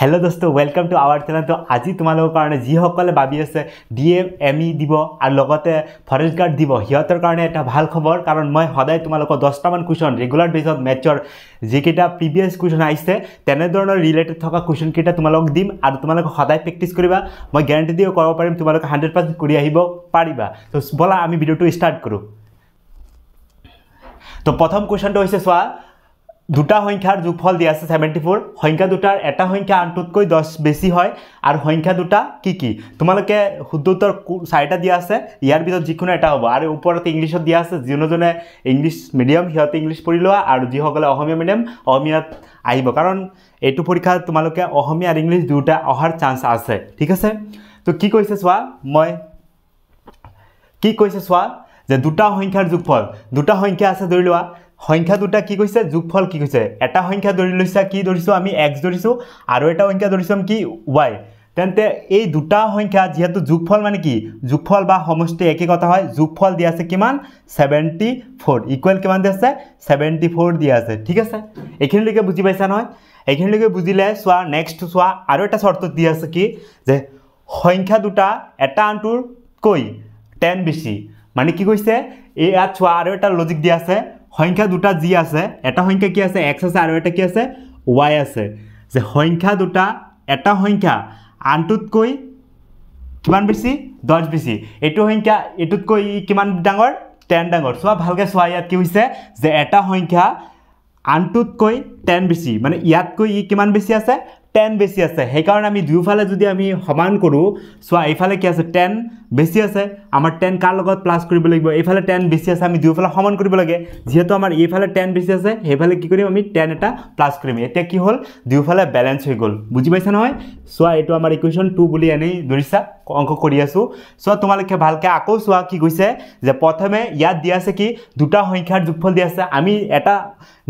hello' দোস্ত welcome to our channel ত' আজি তোমালোকৰ কাৰণে যিসকলে ভাবি আছে ডি এম এম ই দিব আৰু লগতে ফৰেষ্ট গাৰ্ড দিব সিহঁতৰ কাৰণে এটা ভাল খবৰ কাৰণ মই সদায় তোমালোকৰ দহটামান কুৱেশ্যন ৰেগুলাৰ বেছত মেটছৰ যিকেইটা প্ৰিভিয়াছ কুৱেশ্যন আহিছে তেনেধৰণৰ ৰিলেটেড থকা কুৱেশ্যনকেইটা তোমালোকক দিম আৰু তোমালোকে সদায় প্ৰেক্টিছ কৰিবা মই গেৰাণ্টি দিও কৰিব পাৰিম তোমালোকে হাণ্ড্ৰেড পাৰ্চেণ্ট কৰি আহিব পাৰিবা তো ব'লা আমি ভিডিঅ'টো ষ্টাৰ্ট কৰোঁ তো প্ৰথম কুৱেশ্যনটো হৈছে চোৱা দুটা সংখ্যাৰ যোগফল দিয়া আছে ছেভেণ্টি ফ'ৰ সংখ্যা দুটাৰ এটা সংখ্যা আনটোতকৈ দহ বেছি হয় আৰু সংখ্যা দুটা কি কি তোমালোকে শুদ্ধ উত্তৰ চাৰিটা দিয়া আছে ইয়াৰ ভিতৰত যিকোনো এটা হ'ব আৰু ওপৰত ইংলিছত দিয়া আছে যোনজনে ইংলিছ মিডিয়াম সিহঁতে ইংলিছ পঢ়ি লোৱা আৰু যিসকলে অসমীয়া মিডিয়াম অসমীয়াত আহিব কাৰণ এইটো পৰীক্ষাত তোমালোকে অসমীয়া আৰু ইংলিছ দুয়োটা অহাৰ চান্স আছে ঠিক আছে তো কি কৈছে চোৱা মই কি কৈছে চোৱা যে দুটা সংখ্যাৰ যোগফল দুটা সংখ্যা আছে ধৰি লোৱা সংখ্যা দুটা কি কৈছে যোগফল কি কৈছে এটা সংখ্যা ধৰি লৈছা কি ধৰিছোঁ আমি এক্স ধৰিছোঁ আৰু এটা সংখ্যা ধৰিছোঁ আমি কি ৱাই তেন্তে এই দুটা সংখ্যা যিহেতু যোগফল মানে কি যোগফল বা সমষ্টি একে কথা হয় যোগফল দিয়া আছে কিমান ছেভেণ্টি ফ'ৰ ইকুৱেল কিমান দিয়া আছে ছেভেণ্টি ফ'ৰ দিয়া আছে ঠিক আছে এইখিনিলৈকে বুজি পাইছা নহয় এইখিনিলৈকে বুজিলে চোৱা নেক্সট চোৱা আৰু এটা চৰ্তত দিয়া আছে কি যে সংখ্যা দুটা এটা আনটোতকৈ টেন বেছি মানে কি কৈছে এই ইয়াত চোৱা আৰু এটা লজিক দিয়া আছে সংখ্যা দুটা যি আছে এটা সংখ্যা কি আছে এক্স আছে আৰু এটা কি আছে ৱাই আছে যে সংখ্যা দুটা এটা সংখ্যা আনটোতকৈ কিমান বেছি দহ বেছি এইটো সংখ্যা এইটোতকৈ কিমান ডাঙৰ টেন ডাঙৰ চোৱা ভালকৈ চোৱা ইয়াত কি হৈছে যে এটা সংখ্যা আনটোতকৈ টেন বেছি মানে ইয়াতকৈ ই কিমান বেছি আছে টেন বেছি আছে সেইকাৰণে আমি দুয়োফালে যদি আমি সমান কৰোঁ চোৱা এইফালে কি আছে টেন বেছি আছে আমাৰ টেন কাৰ লগত প্লাছ কৰিব লাগিব এইফালে টেন বেছি আছে আমি দুয়োফালে সমান কৰিব লাগে যিহেতু আমাৰ এইফালে টেন বেছি আছে সেইফালে কি কৰিম আমি টেন এটা প্লাছ কৰিম এতিয়া কি হ'ল দুয়োফালে বেলেঞ্চ হৈ গ'ল বুজি পাইছা নহয় চোৱা এইটো আমাৰ ইকুৱেশ্যন টু বুলি এনেই ধৰিছা অংক কৰি আছোঁ চোৱা তোমালোকে ভালকৈ আকৌ চোৱা কি কৈছে যে প্ৰথমে ইয়াত দিয়া আছে কি দুটা সংখ্যাৰ যোগফল দিয়া আছে আমি এটা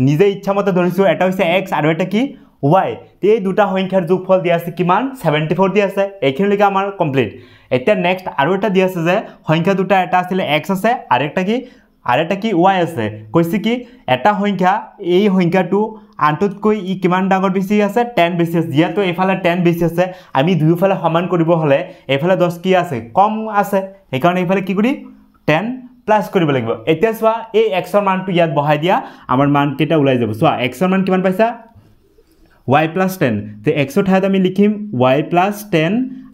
নিজে ইচ্ছামতে ধৰিছোঁ এটা হৈছে এক্স আৰু এটা কি ওয়াই তো এই দুটা সংখ্যার যোগফল দিয়া আছে কি সেভেন্টি ফোর দিয়ে আছে এইখানে আমার কমপ্লিট এটা নেক্সট আরো এটা দিয়ে আছে যে সংখ্যা দুটা এটা আসলে এক্স আছে আর একটা কি আর একটা কি ওয়াই আছে কইছে কি এটা সংখ্যা এই সংখ্যাটু আনটোতক ই কি ডর বেশি আছে টেন বেশি আছে যেহেতু এফালে টেন বেশি আছে আমি দুইফালে সমান করব হলে এফালে দশ কি আছে কম আছে এই কারণে এইফালে কি করি টেন প্লাস করব এটা চা এই এক্সর মানটা ইয়াত বহাই দিয়া আমার মান ওলাই যাব চা এক্সর মান কি পাইছা y প্লাছ টেন তে এক্সৰ ঠাইত আমি লিখিম y প্লাছ টেন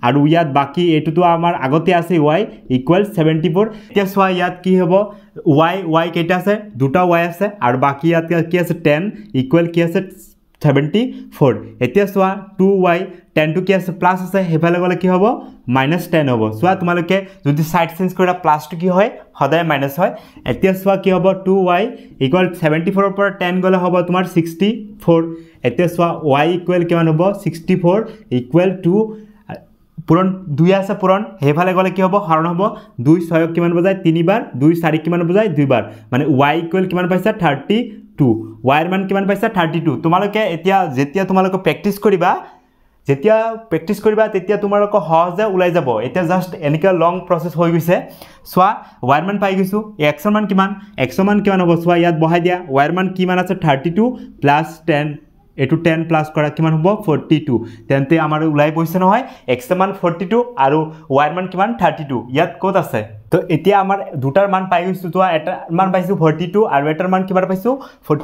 আৰু ইয়াত বাকী এইটোতো আমাৰ আগতে আছে y ইকুৱেল ছেভেণ্টি ফ'ৰ এতিয়া চোৱা ইয়াত কি হ'ব y y কেইটা আছে দুটা y আছে আৰু বাকী ইয়াত কি আছে টেন ইকুৱেল কি আছে ছেভেণ্টি ফ'ৰ এতিয়া চোৱা টু ৱাই টেনটো কি আছে প্লাছ আছে সেইফালে গ'লে কি হ'ব মাইনাছ টেন হ'ব চোৱা তোমালোকে যদি ছাইড চেঞ্জ কৰা প্লাছটো কি হয় সদায় মাইনাছ হয় এতিয়া চোৱা কি হ'ব টু ৱাই ইকুৱেল ছেভেণ্টি ফ'ৰৰ পৰা টেন গ'লে হ'ব তোমাৰ ছিক্সটি ফ'ৰ এতিয়া চোৱা ৱাই ইকুৱেল কিমান হ'ব ছিক্সটি ফ'ৰ ইকুৱেল টু পূৰণ দুই আছে পূৰণ সেইফালে গ'লে কি হ'ব হৰণ হ'ব দুই ছয়ক কিমান বজায় তিনিবাৰ দুই চাৰি কিমান বজায় দুইবাৰ মানে ৱাই ইকুৱেল কিমান পাইছা থাৰ্টি টু ৱাইৰ মান কিমান পাইছা থাৰ্টি টু তোমালোকে এতিয়া যেতিয়া তোমালোকে প্ৰেক্টিছ কৰিবা যেতিয়া প্ৰেক্টিছ কৰিবা তেতিয়া তোমালোকৰ সহজে ওলাই যাব এতিয়া জাষ্ট এনেকৈ লং প্ৰচেছ হৈ গৈছে চোৱা ৱাইৰমান পাই গৈছোঁ এক্সমান কিমান এক্সমান কিমান হ'ব চোৱা ইয়াত বহাই দিয়া ৱাইৰমান কিমান আছে থাৰ্টি টু প্লাছ টেন এইটো টেন প্লাছ কৰা কিমান হ'ব ফৰ্টি টু তেন্তে আমাৰ ওলাই পৰিছে নহয় এক্সৰ মান ফৰ্টি টু আৰু ৱাইৰ মান কিমান থাৰ্টি টু ইয়াত ক'ত আছে তো এতিয়া আমাৰ দুটাৰ মান পাই গৈছোঁ চোৱা এটাৰ মান পাইছোঁ ফৰ্টি টু আৰু এটাৰ মান কিবা পাইছোঁ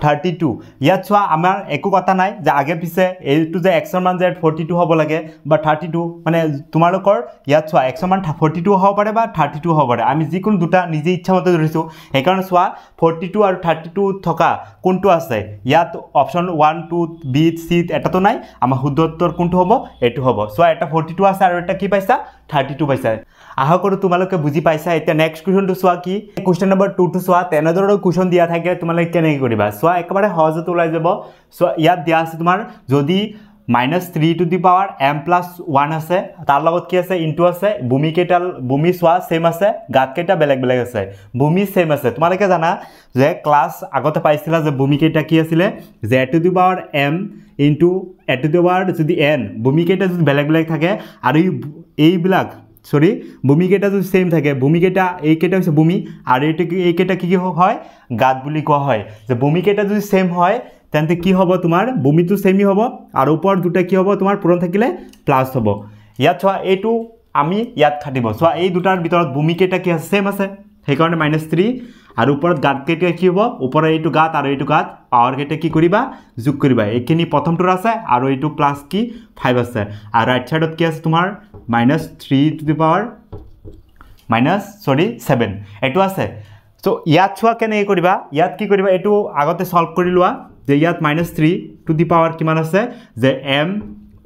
থাৰ্টি টু ইয়াত চোৱা আমাৰ একো কথা নাই যে আগে পিছে এইটো যে এক্সৰ মান যে ফৰ্টি টু হ'ব লাগে বা থাৰ্টি টু মানে তোমালোকৰ ইয়াত চোৱা এক্সৰ মান ফৰ্টি টু হ'ব পাৰে বা থাৰ্টি টু হ'ব পাৰে আমি যিকোনো দুটা নিজে ইচ্ছামতে ধৰিছোঁ সেইকাৰণে চোৱা ফৰ্টি টু আৰু থাৰ্টি টু থকা কোনটো আছে ইয়াত option one two B C এটাতো নাই আমাৰ শুদ্ধ উত্তৰ কোনটো হ'ব এইটো হ'ব চোৱা এটা ফৰ্টি টু আছে আৰু এটা কি পাইছা থাৰ্টি টু পাইছা আশা কৰোঁ তোমালোকে বুজি পাইছা এতিয়া নেক্সট কুৱেশ্যনটো চোৱা কি কুৱেশ্যন নম্বৰ টুটো চোৱা তেনেধৰণৰ কুৱেশ্যন দিয়া থাকে তোমালোকে কেনেকৈ কৰিবা চোৱা একেবাৰে সহজতে ওলাই যাব চোৱা ইয়াত দিয়া আছে তোমাৰ যদি minus three to the power M plus one আছে তাৰ লগত কি আছে ইণ্টু আছে বুমি কেটাল চোৱা ছেইম আছে গাঁতকেইটা বেলেগ বেলেগ আছে বুমি ছেইম আছে তোমালোকে জানা যে ক্লাছ আগতে পাইছিলা যে বুমি কেটা কি আছিলে যে A to the power M into A to the power যদি এন বুমি কেটা যদি বেলেগ বেলেগ থাকে আৰ এইবিলাক সরি ভূমিকেটা তো সেম থাকে ভূমিকেটা এইকেটা হচ্ছে ভূমি আর এইকেটা কি কি হয় গাত বলে কোয়া হয় যে ভূমিকেটা যদি সেম হয় তেনতে কি হব তোমার ভূমি তো সেমই হব আর উপর দুটা কি হব তোমার পূরণ থাকিলে প্লাস হব ইয়াত চা এইটু আমি ইয়াত খাটিব চা এই দুটার ভিতর ভূমিকেটা কি আছে সেম আছে সেই কারণে মাইনাস থ্রি আর উপর গাত কেটা কি হব উপরে এইটু গাত আর এইটু গাত পাওয়ার কেটে কি করিবা যোগ করিবা এইখানে প্রথমটার আছে আর এইটু প্লাস কি ফাইভ আছে আর রাইট সাইডত কি আছে তোমার minus three to the power minus চৰি ছেভেন এইটো আছে চ' ইয়াত চোৱা কেনেকৈ কৰিবা ইয়াত কি কৰিবা এইটো আগতে ছল্ভ কৰি লোৱা যে ইয়াত minus three to the power কিমান আছে যে এম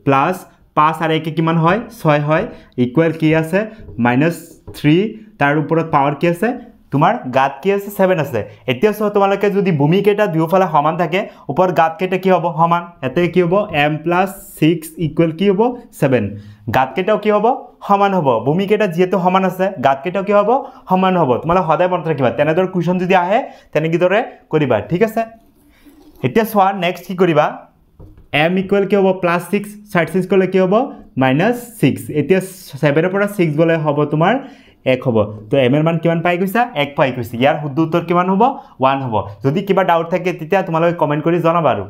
প্লাছ পাঁচ আৰু একে কিমান হয় ছয় হয় ইকুৱেল কি আছে মাইনাছ থ্ৰী তাৰ ওপৰত পাৱাৰ কি আছে তোমাৰ গাত কি আছে ছেভেন আছে এতিয়া চোৱা তোমালোকে যদি ভূমিকেইটা দুয়োফালে সমান থাকে ওপৰত গাতকেইটা কি হ'ব সমান ইয়াতে কি হ'ব এম প্লাছ ছিক্স ইকুৱেল কি হ'ব ছেভেন গাতকেইটাও কি হ'ব সমান হ'ব ভূমিকেইটা যিহেতু সমান আছে গাতকেইটাও কি হ'ব সমান হ'ব তোমালোকে সদায় মনত ৰাখিবা তেনেদৰে কুৱেশ্যন যদি আহে তেনেকৈদৰে কৰিবা ঠিক আছে এতিয়া চোৱা নেক্সট কি কৰিবা এম ইকুৱেল কি হ'ব প্লাছ ছিক্স ছাৰ্ট ছিক্স কৰিলে কি হ'ব মাইনাছ ছিক্স এতিয়া ছেভেনৰ পৰা ছিক্স গ'লে হ'ব তোমাৰ এক হ'ব তো এম এৰ মান কিমান পাই গৈছা এক পাই গৈছে ইয়াৰ শুদ্ধ উত্তৰ কিমান হ'ব ওৱান হ'ব যদি কিবা ডাউট থাকে তেতিয়া তোমালোকে কমেণ্ট কৰি জনাবা আৰু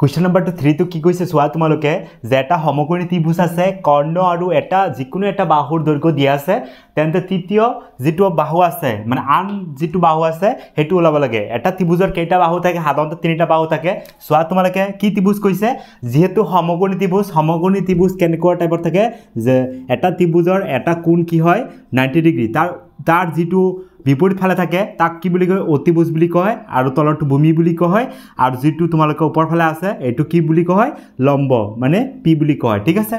কুৱেশ্যন নম্বৰ টু থ্ৰীটো কি কৈছে চোৱা তোমালোকে যে এটা সমকোণী ত্ৰিভুজ আছে কৰ্ণ আৰু এটা যিকোনো এটা বাহুৰ দৈৰ্ঘ্য দিয়া আছে তেন্তে তৃতীয় যিটো বাহু আছে মানে আন যিটো বাহু আছে সেইটো ওলাব লাগে এটা ত্ৰিভুজৰ কেইটা বাহু থাকে সাধাৰণতে তিনিটা বাহু থাকে চোৱা তোমালোকে কি ত্ৰিভুজ কৈছে যিহেতু সমকোণী ত্ৰিভুজ সমকোণী ত্ৰিভুজ কেনেকুৱা টাইপৰ থাকে যে এটা ত্ৰিভুজৰ এটা কোণ কি হয় নাইণ্টি ডিগ্ৰী তাৰ তাৰ যিটো বিপৰীত ফালে থাকে তাক কি বুলি কয় অতিভোজ বুলি কয় আৰু তলৰটো ভূমি বুলি কয় আৰু যিটো তোমালোকৰ ওপৰ ফালে আছে এইটো কি বুলি কয় লম্ব মানে পি বুলি কয় ঠিক আছে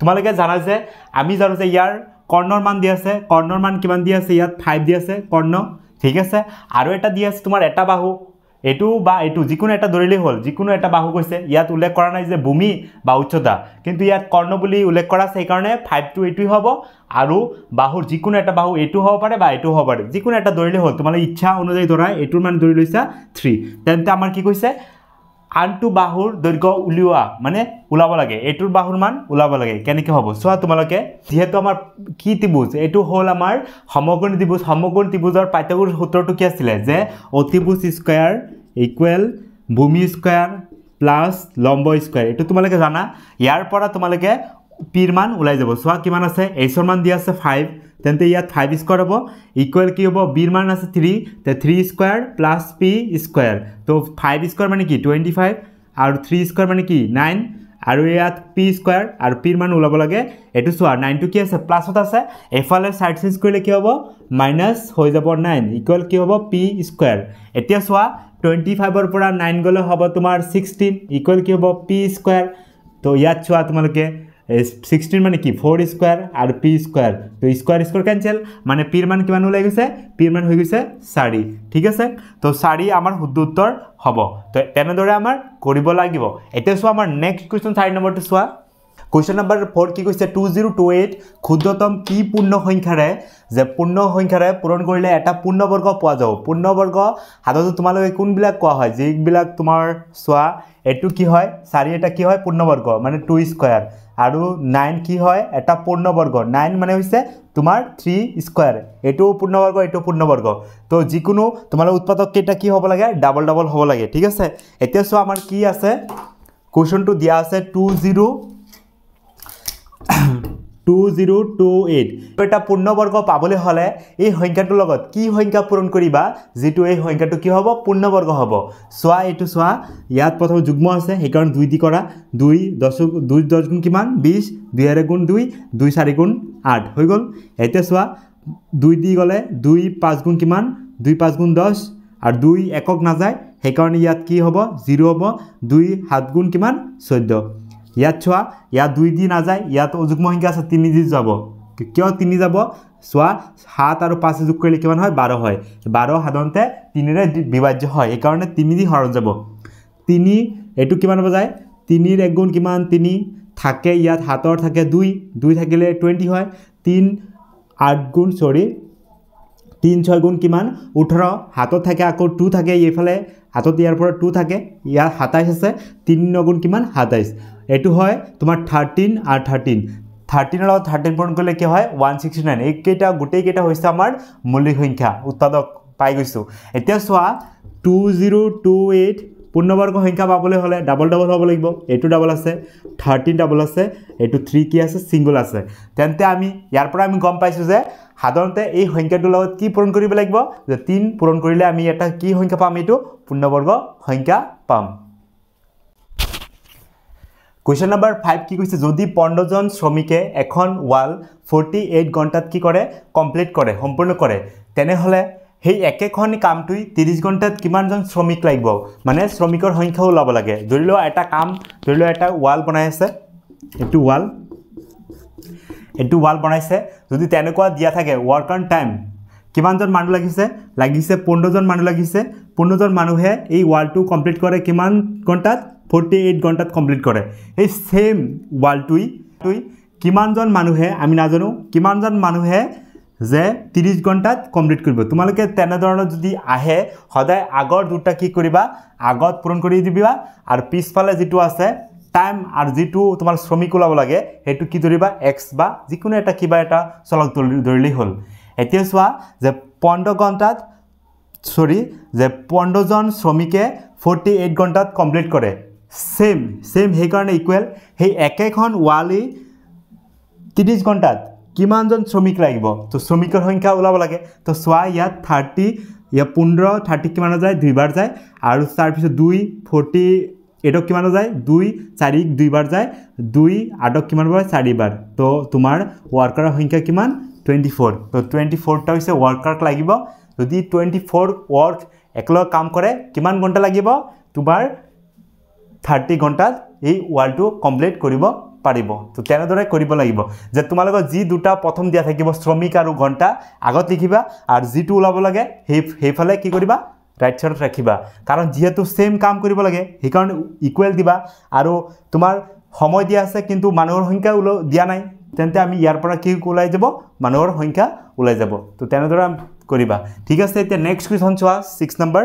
তোমালোকে জানা যে আমি জানো যে ইয়াৰ কৰ্ণৰ মান দি আছে কৰ্ণৰ মান কিমান দি আছে ইয়াত ফাইভ দি আছে কৰ্ণ ঠিক আছে আৰু এটা দি আছে তোমাৰ এটা বাহু এইটো বা এইটো যিকোনো এটা ধৰিলেই হ'ল যিকোনো এটা বাহু কৈছে ইয়াত উল্লেখ কৰা নাই যে ভূমি বা উচ্চতা কিন্তু ইয়াত কৰ্ণ বুলি উল্লেখ কৰা আছে সেইকাৰণে ফাইভটো এইটোৱেই হ'ব আৰু বাহুৰ যিকোনো এটা বাহু এইটো হ'ব পাৰে বা এইটো হ'ব পাৰে যিকোনো এটা দৌৰিলেই হ'ল তোমালোকে ইচ্ছা অনুযায়ী ধৰা এইটোৰ মানে দৌৰি লৈছা থ্ৰী তেন্তে আমাৰ কি কৈছে আনটো বাহুৰ দৈৰ্ঘ্য উলিওৱা মানে ওলাব লাগে এইটোৰ বাহুৰ মান ওলাব লাগে কেনেকৈ হ'ব চোৱা তোমালোকে যিহেতু আমাৰ কি ত্ৰিভুজ এইটো হ'ল আমাৰ সমগ্ৰণ ত্ৰিভুজ সমগ্ৰণ ত্ৰিভুজৰ পাঠ্যগুৰ সূত্ৰটো কি আছিলে যে অতিভুজ স্কুৱেৰ ইকুৱেল ভূমি স্কুৱেৰ প্লাছ লম্ব স্কুৱেৰ এইটো তোমালোকে জানা ইয়াৰ পৰা তোমালোকে পিৰ মান ওলাই যাব চোৱা কিমান আছে এইচৰ মান দিয়া আছে ফাইভ তেন্তে ইয়াত ফাইভ স্কোৱাৰ হব ইকুৱেল কি হব বিৰ মান আছে three three square plus P square তো ফাইভ স্কোৱাৰ মানে কি টুৱেণ্টি ফাইভ আৰু থ্ৰী স্কোৱাৰ মানে কি নাইন আৰু ইয়াত পি স্কোৱাৰ আৰু পিৰ মান ওলাব লাগে এইটো চোৱা নাইনটো কি আছে প্লাছত আছে এফালে সাইড চেঞ্জ কৰিলে কি হব মাইনাছ হৈ যাব নাইন ইকুৱেল কি হব পি স্কোৱাৰ এতিয়া চোৱা টুৱেণ্টি ফাইভৰ পৰা নাইন গ'লে হব তোমাৰ ছিক্সটিন ইকুৱেল কি হব পি স্কোৱাৰ তো ইয়াত চোৱা তোমালোকে 16 মানে কি 4 স্কয়ার আর p স্কয়ার তো স্কয়ার স্কয়ার ক্যানসেল মানে p এর মান কিমান হই গেছে p এর মান হই গেছে 4 ঠিক আছে তো 4 আমার শুদ্ধ উত্তর হব তো এনেদরে আমার করিব লাগিব এটা সো আমার নেক্সট কোশ্চেন 4 নম্বরটো সোয়া কোশ্চেন নম্বর 4 কি কইছে 2028 ক্ষুদ্রতম কি পূর্ণ সংখ্যারে যে পূর্ণ সংখ্যারে পূরণ করিলে এটা পূর্ণ বর্গ পোৱা যাব পূৰ্ণ বৰ্গ হাতত তোমালোকে কোন বিলাক কোৱা হয় যে বিলাক তোমাৰ সোয়া এটো কি হয় 4 এটা কি হয় পূৰ্ণ বৰ্গ মানে 2 স্কয়াৰ আৰু নাইন কি হয় এটা পূৰ্ণবৰ্গ নাইন মানে হৈছে তোমাৰ থ্ৰী স্কুৱাৰ এইটো পূৰ্ণবৰ্গ এইটো পূৰ্ণবৰ্গ তো যিকোনো তোমালোকৰ উৎপাদককেইটা কি হ'ব লাগে ডাবল ডাবল হ'ব লাগে ঠিক আছে এতিয়া চোৱা আমাৰ কি আছে কুৱেশ্যনটো দিয়া আছে two zero two zero two eight একটা পূর্ণবর্গ পাবলে হলে এই সংখ্যাটোর কি সংখ্যা পূরণ করবা যেটো এই সংখ্যাটো কি হব পূর্ণবর্গ হব চা এই চা ইয়াত প্রথম যুগ্ম আছে সেই কারণে দুই দি করা দুই দশ দুই দশ গুণ কিমান বিশ দুই এক গুণ দুই দুই চারি গুণ আট হয়ে গেল এটা চা দুই দি গেলে দুই পাঁচ গুণ কিমান দুই পাঁচ গুণ দশ আর দুই একক না যায় সেই কারণে ইয়াত কি হব জিরো হব দুই সাত গুণ কিমান চৈধ্য ইয়াত চোৱা ইয়াত দুই দি নাযায় ইয়াত অযুগ্ম সংখ্যা আছে তিনি দি যাব কিয় তিনি যাব চোৱা সাত আৰু পাঁচ যোগ কৰিলে কিমান হয় বাৰ হয় বাৰ সাধাৰণতে তিনিৰে বিভাজ্য হয় সেইকাৰণে তিনি দি হৰণ যাব তিনি এইটো কিমান হ'ব যায় তিনিৰ এক গুণ কিমান তিনি থাকে ইয়াত সাতৰ থাকে দুই দুই থাকিলে টুৱেণ্টি হয় তিন আঠ গুণ চৰি তিনি ছয় গুণ কিমান ওঠৰ হাতত থাকে আকৌ টু থাকে এইফালে হাতত ইয়াৰ পৰা টু থাকে ইয়াৰ সাতাইছ আছে তিনি নগুণ কিমান সাতাইছ এইটো হয় তোমাৰ থাৰ্টিন আৰু থাৰ্টিন থাৰ্টিনৰ লগত থাৰ্টিন পূৰণ কৰিলে কি হয় ওৱান ছিক্সটি নাইন এইকেইটা গোটেইকেইটা হৈছে আমাৰ মৌলিক সংখ্যা উৎপাদক পাই গৈছোঁ এতিয়া চোৱা টু জিৰ' টু এইট পূর্ণবর্গ সংখ্যা পাবলে হলে ডাবল ডাবল হব লাগবে এইটো ডাবল আছে থার্টিন ডাবল আছে এইটো থ্রি কি আছে সিঙ্গল আছে তেনতে আমি ইয়ারপরে আমি গম পাইছো যে সাধারণতে এই সংখ্যাটার কি পূরণ করবে লাগবে যে তিন পূরণ করলে আমি এটা কি সংখ্যা পাম এই পূর্ণবর্গ সংখ্যা পাম কুয়েশন নম্বর ফাইভ কি কৈছে যদি পনেরোজন শ্রমিকে এখন ওয়াল ফর্টি এইট ঘন্টাত কি করে কমপ্লিট করে সম্পূর্ণ করে তেনে হলে সেই একেখন কামটোই ত্ৰিছ ঘণ্টাত কিমানজন শ্ৰমিক লাগিব মানে শ্ৰমিকৰ সংখ্যা ওলাব লাগে ধৰি লওক এটা কাম ধৰি লওক এটা ৱাল বনাই আছে এইটো ৱাল এইটো ৱাল বনাইছে যদি তেনেকুৱা দিয়া থাকে ৱৰ্কাৰ টাইম কিমানজন মানুহ লাগিছে লাগিছে পোন্ধৰজন মানুহ লাগিছে পোন্ধৰজন মানুহে এই ৱালটো কমপ্লিট কৰে কিমান ঘণ্টাত ফৰ্টি এইট ঘণ্টাত কমপ্লিট কৰে এই ছেইম ৱালটোৱেই কিমানজন মানুহে আমি নাজানো কিমানজন মানুহে যে ত্ৰিছ ঘণ্টাত কমপ্লিট কৰব তোমালোকে তেনেধৰণৰ যদি আহে সদায় আগৰ দুটা কি কৰিবা আগত পূৰণ কৰি দিবা আৰু পিছফালে যিটো আছে টাইম আৰু যিটো তোমাৰ শ্ৰমিক ওলাব লাগে সেইটো কি ধৰিবা এক্স বা যিকোনো এটা কিবা এটা চলক ধৰলেই হল এতিয়া চোৱা যে পোন্ধৰ ঘণ্টাত সৰি যে পোন্ধৰজন শ্ৰমিকে ফৰ্টি এইট ঘণ্টাত কমপ্লিট কৰে সেম সেম সেইকাৰণে ইকুৱেল সেই একেখন ৱালি ত্ৰিছ ঘণ্টাত কিমানজন শ্ৰমিক লাগিব তো শ্ৰমিকৰ সংখ্যা ওলাব লাগে তো চোৱা ইয়াত থাৰ্টি ইয়াত পোন্ধৰ থাৰ্টি কিমান যায় দুইবাৰ যায় আৰু তাৰপিছত দুই ফৰ্টি এইটক কিমান যায় দুই চাৰি দুইবাৰ যায় দুই আঠক কিমান যায় চাৰিবাৰ তো তোমাৰ ৱৰ্কাৰৰ সংখ্যা কিমান টুৱেণ্টি ফ'ৰ তো টুৱেণ্টি ফ'ৰটা হৈছে ৱৰ্কাৰক লাগিব যদি টুৱেণ্টি ফ'ৰ ৱৰ্ক একেলগে কাম কৰে কিমান ঘণ্টা লাগিব তোমাৰ থাৰ্টি ঘণ্টাত এই ৱাৰ্ডটো কমপ্লিট কৰিব পাৰিব তো তেনেদৰে কৰিব লাগিব যে তোমালোকৰ যি দুটা প্ৰথম দিয়া থাকিব শ্ৰমিক আৰু ঘণ্টা আগত লিখিবা আৰু যিটো ওলাব লাগে সেই সেইফালে কি কৰিবা ৰাইট চাইডত ৰাখিবা কাৰণ যিহেতু চেম কাম কৰিব লাগে সেইকাৰণে ইকুৱেল দিবা আৰু তোমাৰ সময় দিয়া আছে কিন্তু মানুহৰ সংখ্যা ওল দিয়া নাই তেন্তে আমি ইয়াৰ পৰা কি ওলাই যাব মানুহৰ সংখ্যা ওলাই যাব তো তেনেদৰে কৰিবা ঠিক আছে এতিয়া নেক্সট কুৱেশ্যন চোৱা ছিক্স নম্বৰ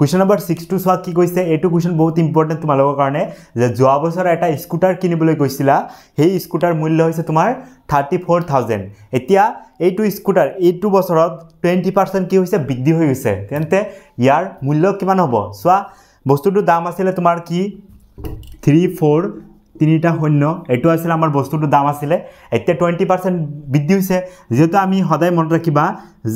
কুৱেশ্যন নম্বৰ ছিক্সটো চোৱা কি কৈছে এইটো কুৱেশ্যন বহুত ইম্পৰ্টেণ্ট তোমালোকৰ কাৰণে যে যোৱা বছৰ এটা স্কুটাৰ কিনিবলৈ গৈছিলা সেই স্কুটাৰ মূল্য হৈছে তোমাৰ থাৰ্টি ফ'ৰ থাউজেণ্ড এতিয়া এইটো স্কুটাৰ এইটো বছৰত টুৱেণ্টি পাৰ্চেণ্ট কি হৈছে বৃদ্ধি হৈ গৈছে তেন্তে ইয়াৰ মূল্য কিমান হ'ব চোৱা বস্তুটোৰ দাম আছিলে তোমাৰ কি থ্ৰী ফ'ৰ তিনিটা শূন্য এইটো আছিলে আমাৰ বস্তুটো দাম আছিলে এতিয়া টুৱেণ্টি পাৰ্চেণ্ট বৃদ্ধি হৈছে যিহেতু আমি সদায় মনত ৰাখিবা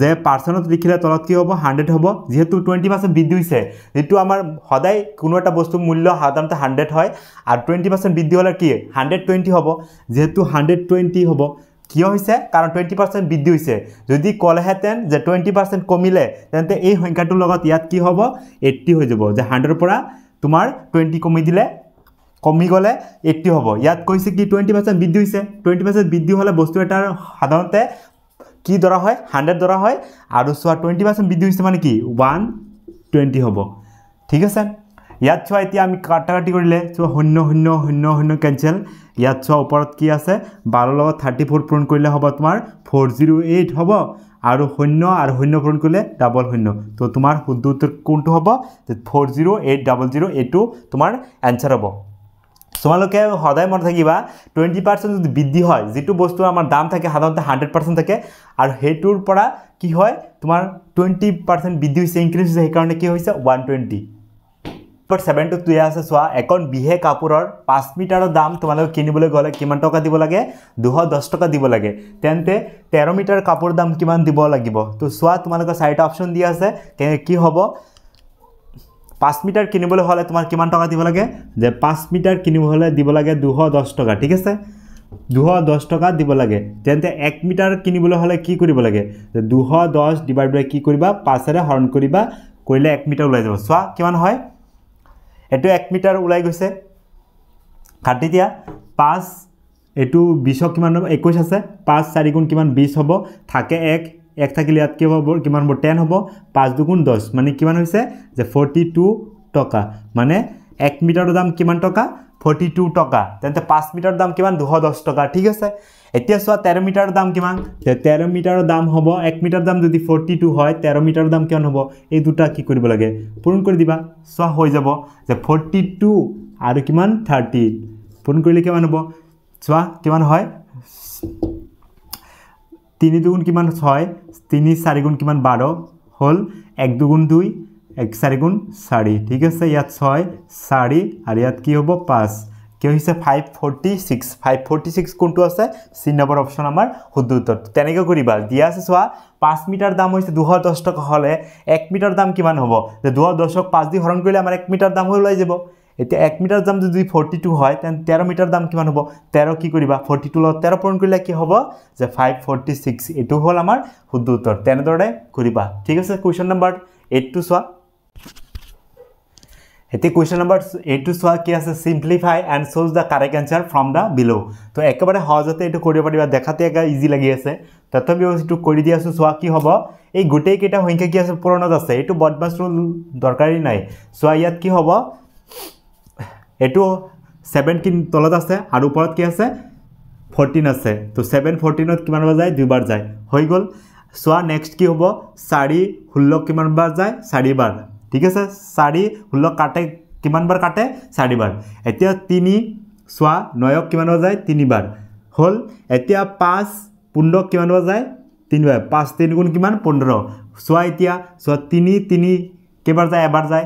যে পাৰ্চেণ্টত লিখিলে তলত কি হ'ব হাণ্ড্ৰেড হ'ব যিহেতু টুৱেণ্টি পাৰ্চেণ্ট বৃদ্ধি হৈছে যিটো আমাৰ সদায় কোনো এটা বস্তুৰ মূল্য সাধাৰণতে হাণ্ড্ৰেড হয় আৰু টুৱেণ্টি পাৰ্চেণ্ট বৃদ্ধি হ'লে কি হাণ্ড্ৰেড টুৱেণ্টি হ'ব যিহেতু হাণ্ড্ৰেড টুৱেণ্টি হ'ব কিয় হৈছে কাৰণ টুৱেণ্টি পাৰ্চেণ্ট বৃদ্ধি হৈছে যদি ক'লেহেঁতেন যে টুৱেণ্টি পাৰ্চেণ্ট কমিলে তেন্তে এই সংখ্যাটোৰ লগত ইয়াত কি হ'ব এইট্টি হৈ যাব যে হাণ্ড্ৰেডৰ পৰা তোমাৰ টুৱেণ্টি কমি দিলে কমি গ'লে এইট্টি হ'ব ইয়াত কৈছে কি টুৱেণ্টি পাৰ্চেণ্ট বৃদ্ধি হৈছে টুৱেণ্টি পাৰ্চেণ্ট বৃদ্ধি হ'লে বস্তু এটাৰ সাধাৰণতে কি ধৰা হয় হাণ্ড্ৰেড ধৰা হয় আৰু চোৱা টুৱেণ্টি পাৰ্চেণ্ট বৃদ্ধি হৈছে মানে কি ওৱান টুৱেণ্টি হ'ব ঠিক আছে ইয়াত চোৱা এতিয়া আমি কাটাকাটি কৰিলে চোৱা শূন্য শূন্য শূন্য শূন্য কেঞ্চেল ইয়াত চোৱা ওপৰত কি আছে বাৰৰ লগত থাৰ্টি ফ'ৰ পূৰণ কৰিলে হ'ব তোমাৰ ফ'ৰ জিৰ' এইট হ'ব আৰু শূন্য আৰু শূন্য পূৰণ কৰিলে ডাবল শূন্য ত' তোমাৰ শুদ্ধ উত্তৰ কোনটো হ'ব four zero' eight double zero' এইটো তোমাৰ এনচাৰ হ'ব তোমালোকে সদায় মনে থাকিবা টুৱেণ্টি পাৰ্চেণ্ট যদি বৃদ্ধি হয় যিটো বস্তু আমাৰ দাম থাকে সাধাৰণতে হাণ্ড্ৰেড পাৰ্চেণ্ট থাকে আৰু সেইটোৰ পৰা কি হয় তোমাৰ টুৱেণ্টি পাৰ্চেণ্ট বৃদ্ধি হৈছে ইনক্ৰিজ হৈছে সেইকাৰণে কি হৈছে ওৱান টুৱেণ্টি ওপৰত ছেভেন টু টুৱে আছে চোৱা এখন বিহে কাপোৰৰ পাঁচ মিটাৰৰ দাম তোমালোকে কিনিবলৈ গ'লে কিমান টকা দিব লাগে দুশ দহ টকা দিব লাগে তেন্তে তেৰ মিটাৰ কাপোৰৰ দাম কিমান দিব লাগিব তো চোৱা তোমালোকৰ চাৰিটা অপশ্যন দিয়া আছে কি হ'ব পাঁচ মিটাৰ কিনিবলৈ হ'লে তোমাৰ কিমান টকা দিব লাগে যে পাঁচ মিটাৰ কিনিব হ'লে দিব লাগে দুশ দহ টকা ঠিক আছে দুশ দহ টকা দিব লাগে তেন্তে এক মিটাৰ কিনিবলৈ হ'লে কি কৰিব লাগে যে দুশ দহ ডিভাইড বাই কি কৰিবা পাঁচেৰে হৰণ কৰিবা কৰিলে এক মিটাৰ ওলাই যাব চোৱা কিমান হয় এইটো এক মিটাৰ ওলাই গৈছে কাটি দিয়া পাঁচ এইটো বিছক কিমান একৈছ আছে পাঁচ চাৰি গুণ কিমান বিছ হ'ব থাকে এক এক থাকিলে ইয়াত কি হ'ব কিমান হ'ব টেন হ'ব পাঁচ দুগুণ দহ মানে কিমান হৈছে যে ফৰ্টি টু টকা মানে এক মিটাৰৰ দাম কিমান টকা ফৰ্টি টু টকা তেন্তে পাঁচ মিটাৰৰ দাম কিমান দুশ দহ টকা ঠিক আছে এতিয়া চোৱা তেৰ মিটাৰৰ দাম কিমান যে তেৰ মিটাৰৰ দাম হ'ব এক মিটাৰ দাম যদি ফৰ্টি টু হয় তেৰ মিটাৰৰ দাম কিমান হ'ব এই দুটা কি কৰিব লাগে পূৰণ কৰি দিবা চোৱা হৈ যাব যে ফৰ্টি টু আৰু কিমান থাৰ্টি পূৰণ কৰিলে কিমান হ'ব চোৱা কিমান হয় তিনি দুগুণ কিমান ছয় তিনি চাৰিগুণ কিমান বাৰ হ'ল এক দুগুণ দুই এক চাৰিগুণ চাৰি ঠিক আছে ইয়াত ছয় চাৰি আৰু ইয়াত কি হ'ব পাঁচ কি হৈছে five forty six five forty six কোনটো আছে চি নম্বৰ অপশ্যন আমাৰ শুদ্ধ উত্তৰ তেনেকৈ কৰিবা দিয়া আছে চোৱা পাঁচ মিটাৰ দাম হৈছে দুশ দহ টকা হ'লে এক মিটাৰ দাম কিমান হ'ব যে দুশ দহক পাঁচ দি হৰণ কৰিলে আমাৰ এক মিটাৰ দাম হৈ ওলাই যাব এতিয়া এক মিটাৰ দাম যদি ফৰ্টি টু হয় তেন্তে তেৰ মিটাৰ দাম কিমান হ'ব তেৰ কি কৰিবা ফৰ্টি টু লগত তেৰ পূৰণ কৰিলে কি হ'ব যে ফাইভ ফৰ্টি ছিক্স এইটো হ'ল আমাৰ শুদ্ধ উত্তৰ তেনেদৰে কৰিবা ঠিক আছে কুৱেশ্যন নম্বৰ এইটটো চোৱা এতিয়া কুৱেশ্যন নম্বৰ এইটটো চোৱা কি আছে চিম্প্লিফাই এণ্ড শ্ব'জ the correct answer from the below' তো একেবাৰে সহজতে এইটো কৰিব পাৰিবা দেখাতে একেবাৰে ইজি লাগি আছে তথাপিও এইটো কৰি দি আছোঁ চোৱা কি হ'ব এই গোটেইকেইটা সংখ্যা কি আছে পূৰণত আছে এইটো বদমাছটো দৰকাৰী নাই চোৱা ইয়াত কি হ'ব এইটো ছেভেন ছেভেনটিন তলত আছে আৰু ওপৰত কি আছে ফৰ্টিন আছে তো ছেভেন ফৰ্টিনত কিমানবাৰ যায় দুবাৰ যায় হৈ গ'ল চোৱা নেক্সট কি হ'ব চাৰি ষোল্ল কিমানবাৰ যায় চাৰিবাৰ ঠিক আছে চাৰি ষোল্ল কাটে কিমানবাৰ কাটে চাৰিবাৰ এতিয়া তিনি চোৱা নয়ক কিমানবাৰ যায় তিনিবাৰ হ'ল এতিয়া পাঁচ পোন্ধৰক কিমানবাৰ যায় তিনিবাৰ পাঁচ তিনি গুণ কিমান পোন্ধৰ চোৱা এতিয়া চোৱা তিনি তিনি কেইবাৰ যায় এবাৰ যায়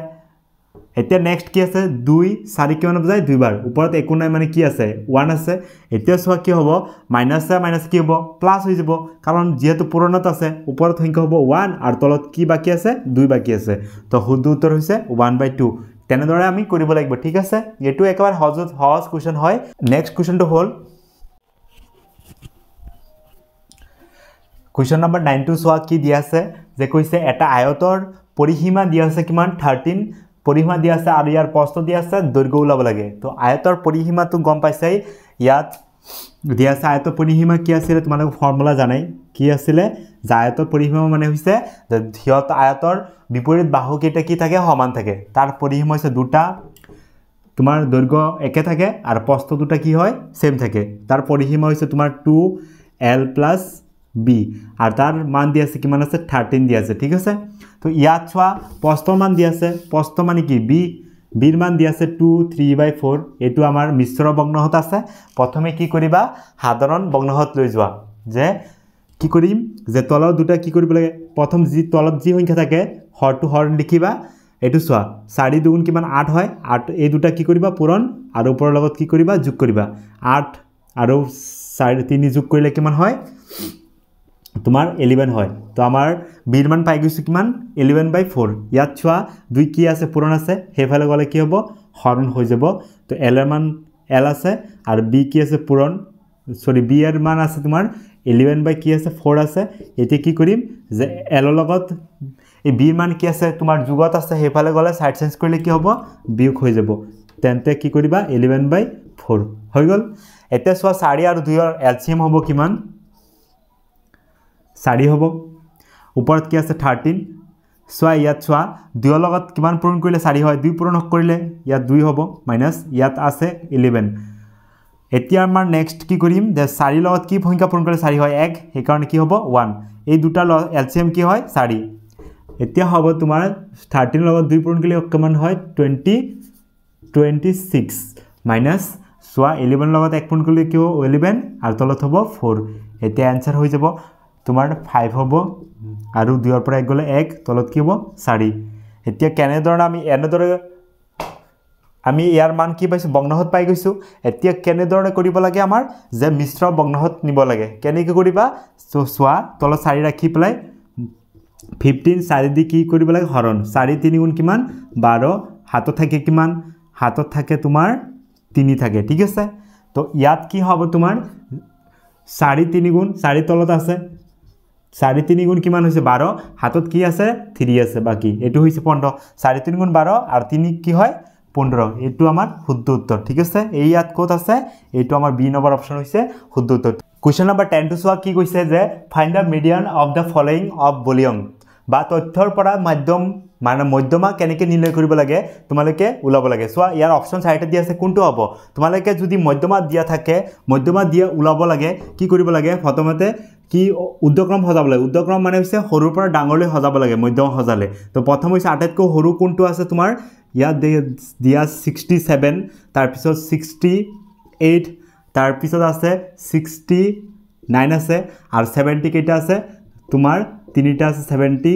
এতিয়া নেক্সট কি আছে দুই চাৰি কিমান বজায় দুইবাৰ ওপৰত একো নাই মানে কি আছে ওৱান আছে এতিয়া চোৱা কি হ'ব মাইনাছ চাই মাইনাছ কি হ'ব প্লাছ হৈ যাব কাৰণ যিহেতু পুৰণত আছে ওপৰত সংখ্যা হ'ব ওৱান আৰু তলত কি বাকী আছে দুই বাকী আছে তো শুদ্ধ উত্তৰ হৈছে ওৱান বাই টু তেনেদৰে আমি কৰিব লাগিব ঠিক আছে এইটো একেবাৰে সহজ সহজ কুৱেশ্যন হয় নেক্সট কুৱেশ্যনটো হ'ল কুৱেশ্যন নম্বৰ নাইনটো চোৱা কি দিয়া আছে যে কৈছে এটা আয়তৰ পৰিসীমা দিয়া আছে কিমান থাৰ্টিন পৰিসীমা দিয়া আছে আৰু ইয়াৰ প্ৰস্তুত দিয়া আছে দৈৰ্ঘ্য ওলাব লাগে তো আয়তৰ পৰিসীমাটো গম পাইছাই ইয়াত দিয়া আছে আয়তৰ পৰিসীমা কি আছিলে তোমালোকে ফৰ্মুলা জানাই কি আছিলে যে আয়তৰ পৰিসীমা মানে হৈছে যে সিহঁত আয়তৰ বিপৰীত বাহুকেইটা কি থাকে সমান থাকে তাৰ পৰিসীমা হৈছে দুটা তোমাৰ দৈৰ্ঘ্য একে থাকে আৰু প্ৰস্ত দুটা কি হয় ছেম থাকে তাৰ পৰিসীমা হৈছে তোমাৰ টু এল প্লাছ বি আৰু তাৰ মান দিয়া আছে কিমান আছে থাৰ্টিন দি আছে ঠিক আছে তো ইয়াত চোৱা পঁচপন্ন মান দি আছে পঁচপন্ন মানে কি বি বিৰ মান দি আছে টু থ্ৰী বাই ফ'ৰ এইটো আমাৰ মিশ্ৰ বগ্নহত আছে প্ৰথমে কি কৰিবা সাধাৰণ বগ্নহত লৈ যোৱা যে কি কৰিম যে তলৰ দুটা কি কৰিব লাগে প্ৰথম যি তলত যি সংখ্যা থাকে হৰটো হৰ লিখিবা এইটো চোৱা চাৰি দুগুণ কিমান আঠ হয় আঠ এই দুটা কি কৰিবা পূৰণ আৰু ওপৰৰ লগত কি কৰিবা যোগ কৰিবা আঠ আৰু চাৰি তিনি যোগ কৰিলে কিমান হয় তোমাৰ এলিভেন হয় তো আমাৰ বিৰ মান পাই গৈছোঁ কিমান এলিভেন বাই ফ'ৰ ইয়াত চোৱা দুই কি আছে পূৰণ আছে সেইফালে গ'লে কি হব হৰণ হৈ যাব তো এলেৰ মান এল আছে আৰু বি কি আছে চৰি বি এৰ মান আছে তোমাৰ ইলেভেন বাই কি আছে ফ'ৰ আছে এতিয়া কি কৰিম যে এলৰ লগত এই বিৰ মান কি আছে তোমাৰ যুগত আছে সেইফালে গ'লে চাইড চেঞ্জ কৰিলে কি হব বিয়োগ হৈ যাব তেন্তে কি কৰিবা ইলেভেন বাই ফ'ৰ হৈ গ'ল এতিয়া চোৱা চাৰি আৰু দুইৰ এল চি এম হব কিমান চাৰি হ'ব ওপৰত কি আছে থাৰ্টিন চোৱা ইয়াত চোৱা দুয়ৰ লগত কিমান পূৰণ কৰিলে চাৰি হয় দুই পূৰণ কৰিলে ইয়াত দুই হ'ব মাইনাছ ইয়াত আছে ইলেভেন এতিয়া আমাৰ নেক্সট কি কৰিম যে চাৰিৰ লগত কি সংখ্যা পূৰণ কৰিলে চাৰি হয় এক সেইকাৰণে কি হ'ব ওৱান এই দুটা লগত এল চি এম কি হয় চাৰি এতিয়া হ'ব তোমাৰ থাৰ্টিনৰ লগত দুই পূৰণ কৰিলে অকণমান হয় টুৱেণ্টি টুৱেণ্টি ছিক্স মাইনাছ চোৱা ইলেভেনৰ লগত এক পূৰণ কৰিলে কি হ'ব ইলেভেন আৰু তলত হ'ব ফ'ৰ এতিয়া এনচাৰ হৈ যাব তোমাৰ ফাইভ হ'ব আৰু দুয়ৰ পৰা এক গ'লে এক তলত কি হ'ব চাৰি এতিয়া কেনেধৰণে আমি এনেদৰে আমি ইয়াৰ মান কি পাইছোঁ বগ্নহত পাই গৈছোঁ এতিয়া কেনেধৰণে কৰিব লাগে আমাৰ যে মিশ্ৰ বগ্নহত নিব লাগে কেনেকৈ কৰিবা চোৱা তলত চাৰি ৰাখি পেলাই ফিফটিন চাৰি দি কি কৰিব লাগে হৰণ চাৰি তিনি গুণ কিমান বাৰ হাতত থাকে কিমান হাতত থাকে তোমাৰ তিনি থাকে ঠিক আছে তো ইয়াত কি হ'ব তোমাৰ চাৰি তিনি গুণ চাৰি তলত আছে চাৰি তিনি গুণ কিমান হৈছে বাৰ হাতত কি আছে থ্ৰী আছে বাকী এইটো হৈছে পোন্ধৰ চাৰি তিনি গুণ বাৰ আৰু তিনি কি হয় পোন্ধৰ এইটো আমাৰ শুদ্ধ উত্তৰ ঠিক আছে এই ইয়াত ক'ত আছে এইটো আমাৰ বি নম্বৰ অপশ্যন হৈছে শুদ্ধ উত্তৰ কুৱেশ্যন নম্বৰ টেনটো চোৱা কি কৈছে যে find the median of the following of volume বা তথ্যৰ পৰা মাধ্যম মানে মধ্যমা কেনেকৈ নিৰ্ণয় কৰিব লাগে তোমালোকে ওলাব লাগে চোৱা ইয়াৰ অপশ্যন চাৰিটা দিয়া আছে কোনটো হ'ব তোমালোকে যদি মধ্যমা দিয়া থাকে মধ্যমা দিয়া ওলাব লাগে কি কৰিব লাগে প্ৰথমতে কি উদ্যক্ৰম সজাব লাগে উদ্যক্ৰম মানে হৈছে সৰুৰ পৰা ডাঙৰলৈ সজাব লাগে মধ্যম সজালে তো প্ৰথম হৈছে আটাইতকৈ সৰু কোনটো আছে তোমাৰ ইয়াত দিয়া ছিক্সটি ছেভেন তাৰপিছত ছিক্সটি এইট তাৰপিছত আছে ছিক্সটি নাইন আছে আৰু ছেভেণ্টি কেইটা আছে তোমাৰ তিনিটা আছে ছেভেণ্টি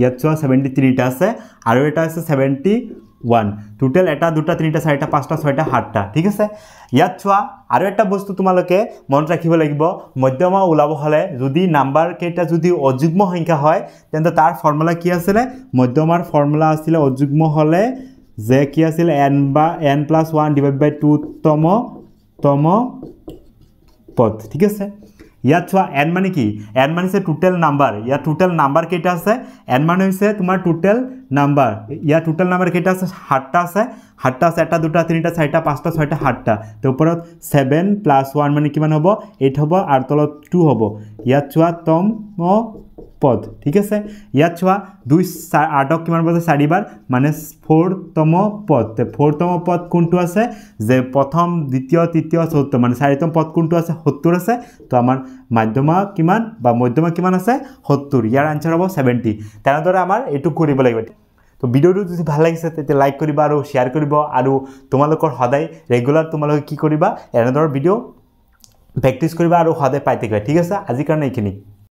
ইয়াত চোৱা ছেভেণ্টি তিনিটা আছে আৰু এটা আছে ছেভেণ্টি ওয়ান টোটেল এটা দুটা তিনটা চাৰিটা পাঁচটা ছয়টা সাতটা ঠিক আছে ইয়াত চোৱা আৰু এটা বস্তু তোমালোকে মনত ৰাখিব লাগিব মধ্যমা ওলাব হ'লে যদি নাম্বাৰ কেইটা যদি অযুগ্ম সংখ্যা হয় তেন্তে তাৰ ফৰ্মুলা কি আছিলে মধ্যমাৰ ফৰ্মুলা আছিলে অযুগ্ম হ'লে যে কি আছিলে এন বা n plus one divide by টুতম তম পথ ঠিক আছে ইয়াত চোৱা এন মানে কি এন মানে হৈছে টোটেল নাম্বাৰ ইয়াৰ টোটেল নাম্বাৰ কেইটা আছে এন মানে হৈছে তোমাৰ টোটেল নাম্বাৰ ইয়াৰ টোটেল নাম্বাৰ কেইটা আছে সাতটা আছে সাতটা আছে এটা দুটা তিনিটা চাৰিটা পাঁচটা ছয়টা সাতটা তো ওপৰত ছেভেন প্লাছ ওৱান মানে কিমান হ'ব এইট হ'ব আৰু তলত টু হ'ব ইয়াত চোৱা তম পদ ঠিক আছে ইয়াত চোৱা দুই আৰ্টক কিমান পাইছে চাৰিবাৰ মানে ফ'ৰতম পদ ফ'ৰতম পদ কোনটো আছে যে প্ৰথম দ্বিতীয় তৃতীয় চতুৰ্থ মানে চাৰিতম পদ কোনটো আছে সত্তৰ আছে তো আমাৰ মাধ্যমা কিমান বা মধ্যমা কিমান আছে সত্তৰ ইয়াৰ আনচাৰ হ'ব ছেভেণ্টি তেনেদৰে আমাৰ এইটো কৰিব লাগিব তো ভিডিঅ'টো যদি ভাল লাগিছে তেতিয়া লাইক কৰিবা আৰু শ্বেয়াৰ কৰিব আৰু তোমালোকৰ সদায় ৰেগুলাৰ তোমালোকে কি কৰিবা এনেদৰে ভিডিঅ' প্ৰেক্টিছ কৰিবা আৰু সদায় পাই থাকিবা ঠিক আছে আজিৰ কাৰণে এইখিনি